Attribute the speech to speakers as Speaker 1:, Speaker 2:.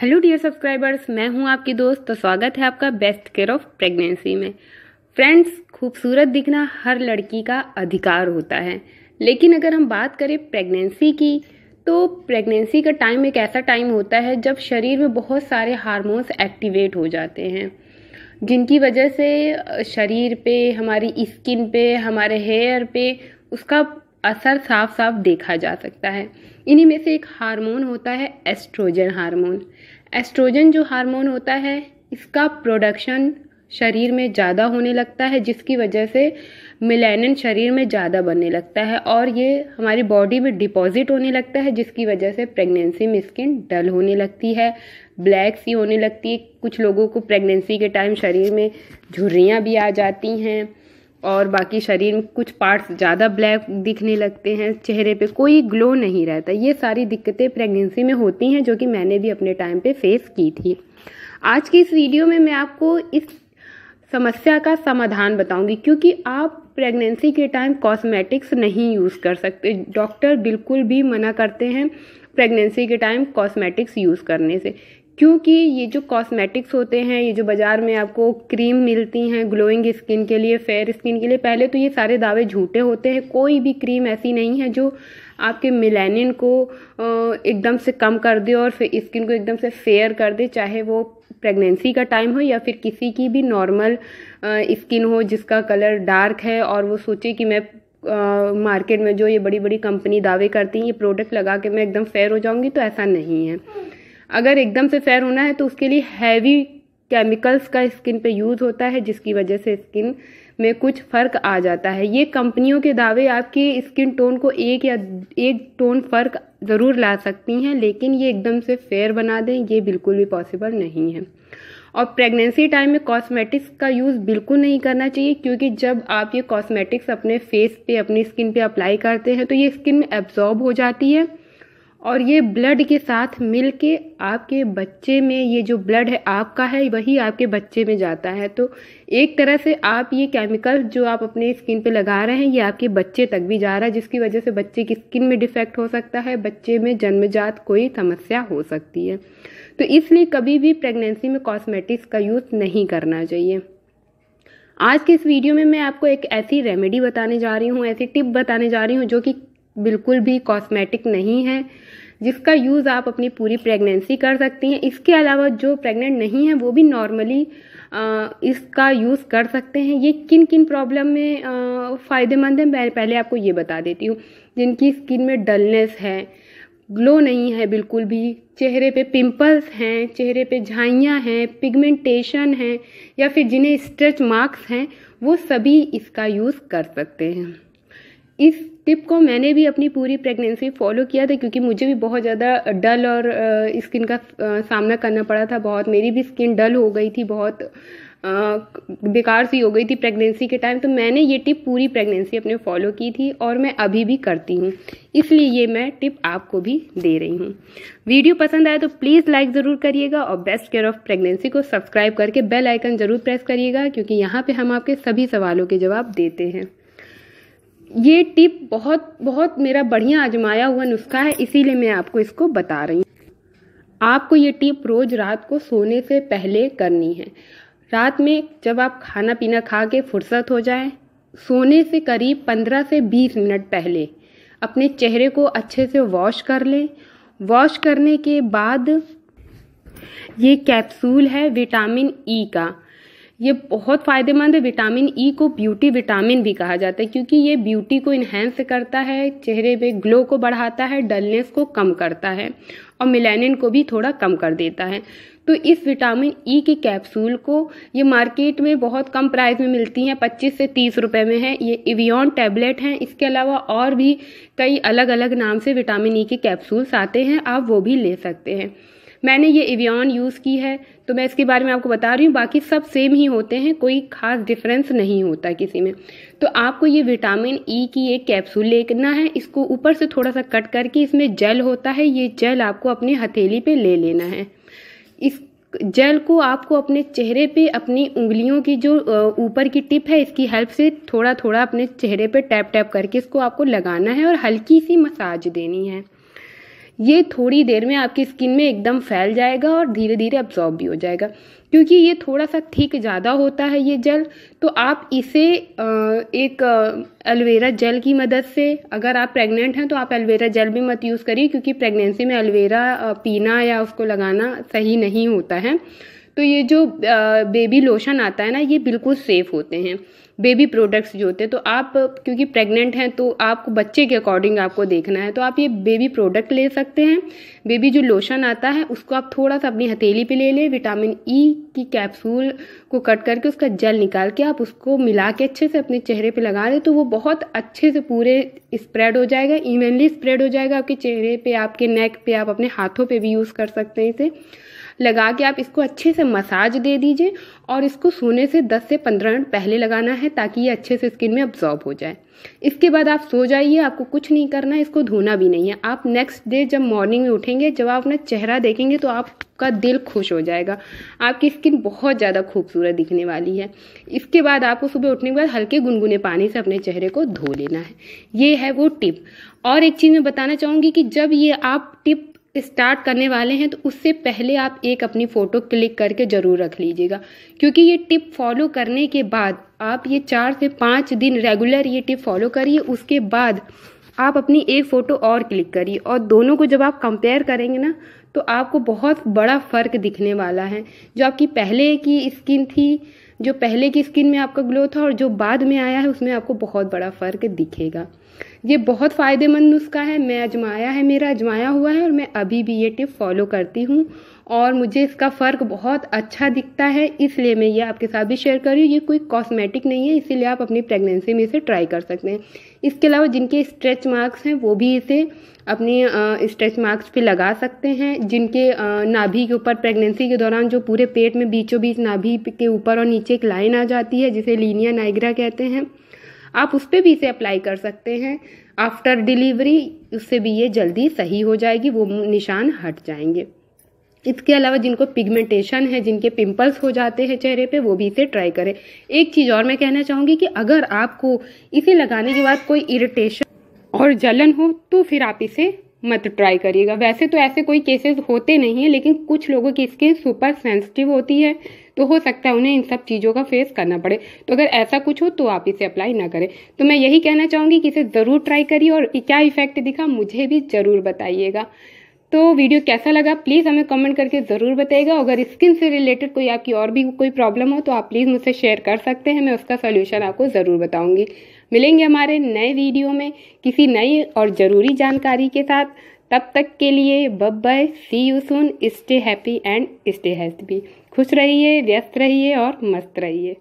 Speaker 1: hello dear subscribers मैं हूं आपकी दोस्त तो स्वागत है आपका बेस्ट केयर ऑफ प्रेगनेंसी में फ्रेंड्स खूबसूरत दिखना हर लड़की का अधिकार होता है लेकिन अगर हम बात करें प्रेगनेंसी की तो प्रेगनेंसी का टाइम एक ऐसा टाइम होता है जब शरीर में बहुत सारे हार्मोन्स एक्टिवेट हो जाते हैं जिनकी वजह से शरीर पे हमारी स्किन पे हमारे हेयर पे उसका असर साफ साफ देखा जा सकता है इन्हीं में से एक हार्मोन होता है एस्ट्रोजन हार्मोन एस्ट्रोजन जो हार्मोन होता है इसका प्रोडक्शन शरीर में ज़्यादा होने लगता है जिसकी वजह से मिलेनिन शरीर में ज़्यादा बनने लगता है और ये हमारी बॉडी में डिपॉजिट होने लगता है जिसकी वजह से प्रेगनेंसी में स्किन डल होने लगती है ब्लैक सी होने लगती है कुछ लोगों को प्रेगनेंसी के टाइम शरीर में झुर्रियाँ भी आ जाती हैं और बाकी शरीर में कुछ पार्ट्स ज़्यादा ब्लैक दिखने लगते हैं चेहरे पे कोई ग्लो नहीं रहता ये सारी दिक्कतें प्रेगनेंसी में होती हैं जो कि मैंने भी अपने टाइम पे फेस की थी आज की इस वीडियो में मैं आपको इस समस्या का समाधान बताऊंगी क्योंकि आप प्रेगनेंसी के टाइम कॉस्मेटिक्स नहीं यूज़ कर सकते डॉक्टर बिल्कुल भी मना करते हैं प्रेगनेंसी के टाइम कॉस्मेटिक्स यूज़ करने से क्योंकि ये जो कॉस्मेटिक्स होते हैं ये जो बाज़ार में आपको क्रीम मिलती हैं ग्लोइंग स्किन के लिए फेयर स्किन के लिए पहले तो ये सारे दावे झूठे होते हैं कोई भी क्रीम ऐसी नहीं है जो आपके मिलेनिन को एकदम से कम कर दे और फिर स्किन को एकदम से फेयर कर दे चाहे वो प्रेगनेंसी का टाइम हो या फिर किसी की भी नॉर्मल स्किन हो जिसका कलर डार्क है और वो सोचे कि मैं मार्केट में जो ये बड़ी बड़ी कंपनी दावे करती हैं ये प्रोडक्ट लगा के मैं एकदम फेयर हो जाऊँगी तो ऐसा नहीं है अगर एकदम से फेयर होना है तो उसके लिए हैवी केमिकल्स का स्किन पे यूज़ होता है जिसकी वजह से स्किन में कुछ फ़र्क आ जाता है ये कंपनियों के दावे आपकी स्किन टोन को एक या एक टोन फ़र्क ज़रूर ला सकती हैं लेकिन ये एकदम से फेयर बना दें ये बिल्कुल भी पॉसिबल नहीं है और प्रेगनेंसी टाइम में कॉस्मेटिक्स का यूज़ बिल्कुल नहीं करना चाहिए क्योंकि जब आप ये कॉस्मेटिक्स अपने फेस पे अपनी स्किन पे अप्लाई करते हैं तो ये स्किन में एब्जॉर्ब हो जाती है और ये ब्लड के साथ मिल के आपके बच्चे में ये जो ब्लड है आपका है वही आपके बच्चे में जाता है तो एक तरह से आप ये केमिकल जो आप अपने स्किन पे लगा रहे हैं ये आपके बच्चे तक भी जा रहा है जिसकी वजह से बच्चे की स्किन में डिफेक्ट हो सकता है बच्चे में जन्मजात कोई समस्या हो सकती है तो इसलिए कभी भी प्रेगनेंसी में कॉस्मेटिक्स का यूज़ नहीं करना चाहिए आज के इस वीडियो में मैं आपको एक ऐसी रेमेडी बताने जा रही हूँ ऐसी टिप बताने जा रही हूँ जो कि बिल्कुल भी कॉस्मेटिक नहीं है जिसका यूज़ आप अपनी पूरी प्रेगनेंसी कर सकती हैं इसके अलावा जो प्रेग्नेंट नहीं है वो भी नॉर्मली इसका यूज़ कर सकते हैं ये किन किन प्रॉब्लम में फ़ायदेमंद है मैं पहले आपको ये बता देती हूँ जिनकी स्किन में डलनेस है ग्लो नहीं है बिल्कुल भी चेहरे पे पिंपल्स हैं चेहरे पे झाइयाँ हैं पिगमेंटेशन है या फिर जिन्हें स्ट्रेच मार्क्स हैं वो सभी इसका यूज़ कर सकते हैं इस टिप को मैंने भी अपनी पूरी प्रेगनेंसी फॉलो किया था क्योंकि मुझे भी बहुत ज़्यादा डल और स्किन का सामना करना पड़ा था बहुत मेरी भी स्किन डल हो गई थी बहुत बेकार सी हो गई थी प्रेगनेंसी के टाइम तो मैंने ये टिप पूरी प्रेगनेंसी अपने फॉलो की थी और मैं अभी भी करती हूँ इसलिए ये मैं टिप आपको भी दे रही हूँ वीडियो पसंद आया तो प्लीज़ लाइक ज़रूर करिएगा और बेस्ट केयर ऑफ प्रेगनेंसी को सब्सक्राइब करके बेल आइकन ज़रूर प्रेस करिएगा क्योंकि यहाँ पे हम आपके सभी सवालों के जवाब देते हैं ये टिप बहुत बहुत मेरा बढ़िया आजमाया हुआ नुस्खा है इसीलिए मैं आपको इसको बता रही हूँ आपको ये टिप रोज़ रात को सोने से पहले करनी है रात में जब आप खाना पीना खा के फुर्सत हो जाए सोने से करीब 15 से 20 मिनट पहले अपने चेहरे को अच्छे से वॉश कर लें वॉश करने के बाद ये कैप्सूल है विटामिन ई e का ये बहुत फ़ायदेमंद है विटामिन ई e को ब्यूटी विटामिन भी कहा जाता है क्योंकि ये ब्यूटी को इन्हेंस करता है चेहरे पे ग्लो को बढ़ाता है डलनेस को कम करता है और मिलेनिन को भी थोड़ा कम कर देता है तो इस विटामिन ई e के की कैप्सूल को ये मार्केट में बहुत कम प्राइस में मिलती हैं 25 से 30 रुपए में है ये इवियन टैबलेट हैं इसके अलावा और भी कई अलग अलग नाम से विटामिन ई e के कैप्सूल्स आते हैं आप वो भी ले सकते हैं मैंने ये इवियन यूज़ की है तो मैं इसके बारे में आपको बता रही हूँ बाकी सब सेम ही होते हैं कोई खास डिफरेंस नहीं होता किसी में तो आपको ये विटामिन ई e की एक कैप्सूल लेना है इसको ऊपर से थोड़ा सा कट करके इसमें जेल होता है ये जेल आपको अपनी हथेली पे ले लेना है इस जेल को आपको अपने चेहरे पे अपनी उंगलियों की जो ऊपर की टिप है इसकी हेल्प से थोड़ा थोड़ा अपने चेहरे पे टैप टैप करके इसको आपको लगाना है और हल्की सी मसाज देनी है ये थोड़ी देर में आपकी स्किन में एकदम फैल जाएगा और धीरे धीरे अब्जॉर्ब भी हो जाएगा क्योंकि ये थोड़ा सा थीक ज़्यादा होता है ये जेल तो आप इसे एक एलोवेरा जेल की मदद से अगर आप प्रेग्नेंट हैं तो आप एलोवेरा जेल भी मत यूज़ करिए क्योंकि प्रेगनेंसी में एलोवेरा पीना या उसको लगाना सही नहीं होता है तो ये जो बेबी लोशन आता है ना ये बिल्कुल सेफ़ होते हैं बेबी प्रोडक्ट्स जो होते हैं तो आप क्योंकि प्रेग्नेंट हैं तो आपको बच्चे के अकॉर्डिंग आपको देखना है तो आप ये बेबी प्रोडक्ट ले सकते हैं बेबी जो लोशन आता है उसको आप थोड़ा सा अपनी हथेली पे ले लें विटामिन ई e की कैप्सूल को कट करके उसका जल निकाल के आप उसको मिला के अच्छे से अपने चेहरे पर लगा दें तो वो बहुत अच्छे से पूरे स्प्रेड हो जाएगा इवनली स्प्रेड हो जाएगा आपके चेहरे पर आपके नेक पे आप अपने हाथों पर भी यूज़ कर सकते हैं इसे लगा के आप इसको अच्छे से मसाज दे दीजिए और इसको सोने से 10 से 15 मिनट पहले लगाना है ताकि ये अच्छे से स्किन में अब्जॉर्ब हो जाए इसके बाद आप सो जाइए आपको कुछ नहीं करना है इसको धोना भी नहीं है आप नेक्स्ट डे जब मॉर्निंग में उठेंगे जब आप अपना चेहरा देखेंगे तो आपका दिल खुश हो जाएगा आपकी स्किन बहुत ज़्यादा खूबसूरत दिखने वाली है इसके बाद आपको सुबह उठने के बाद हल्के गुनगुने पानी से अपने चेहरे को धो लेना है ये है वो टिप और एक चीज़ मैं बताना चाहूँगी कि जब ये आप टिप स्टार्ट करने वाले हैं तो उससे पहले आप एक अपनी फ़ोटो क्लिक करके ज़रूर रख लीजिएगा क्योंकि ये टिप फॉलो करने के बाद आप ये चार से पाँच दिन रेगुलर ये टिप फॉलो करिए उसके बाद आप अपनी एक फ़ोटो और क्लिक करिए और दोनों को जब आप कंपेयर करेंगे ना तो आपको बहुत बड़ा फ़र्क दिखने वाला है जो आपकी पहले की स्किन थी जो पहले की स्किन में आपका ग्लो था और जो बाद में आया है उसमें आपको बहुत बड़ा फ़र्क दिखेगा ये बहुत फ़ायदेमंद नुस्खा है मैं अजमाया है मेरा अजमाया हुआ है और मैं अभी भी ये टिप फॉलो करती हूँ और मुझे इसका फ़र्क बहुत अच्छा दिखता है इसलिए मैं ये आपके साथ भी शेयर कर रही हूँ ये कोई कॉस्मेटिक नहीं है इसीलिए आप अपनी प्रेगनेंसी में इसे ट्राई कर सकते हैं इसके अलावा जिनके स्ट्रेच मार्क्स हैं वो भी इसे अपनी स्ट्रेच मार्क्स पे लगा सकते हैं जिनके नाभि के ऊपर प्रेगनेंसी के दौरान जो पूरे पेट में बीचों बीच नाभि के ऊपर और नीचे एक लाइन आ जाती है जिसे लीनिया नाइग्रा कहते हैं आप उस पर भी इसे अप्लाई कर सकते हैं आफ्टर डिलीवरी उससे भी ये जल्दी सही हो जाएगी वो निशान हट जाएंगे इसके अलावा जिनको पिगमेंटेशन है जिनके पिंपल्स हो जाते हैं चेहरे पे वो भी इसे ट्राई करें एक चीज़ और मैं कहना चाहूँगी कि अगर आपको इसे लगाने के बाद कोई इरिटेशन और जलन हो तो फिर आप इसे मत ट्राई करिएगा वैसे तो ऐसे कोई केसेस होते नहीं हैं लेकिन कुछ लोगों की स्किन सुपर सेंसिटिव होती है तो हो सकता है उन्हें इन सब चीज़ों का फेस करना पड़े तो अगर ऐसा कुछ हो तो आप इसे अप्लाई ना करें तो मैं यही कहना चाहूँगी कि इसे ज़रूर ट्राई करिए और क्या इफेक्ट दिखा मुझे भी ज़रूर बताइएगा तो वीडियो कैसा लगा प्लीज़ हमें कमेंट करके ज़रूर बताएगा अगर स्किन से रिलेटेड कोई आपकी और भी कोई प्रॉब्लम हो तो आप प्लीज़ मुझसे शेयर कर सकते हैं मैं उसका सोल्यूशन आपको ज़रूर बताऊँगी मिलेंगे हमारे नए वीडियो में किसी नई और ज़रूरी जानकारी के साथ तब तक के लिए बब bye see you soon stay happy and stay health भी खुश रहिए व्यस्त रहिए और मस्त रहिए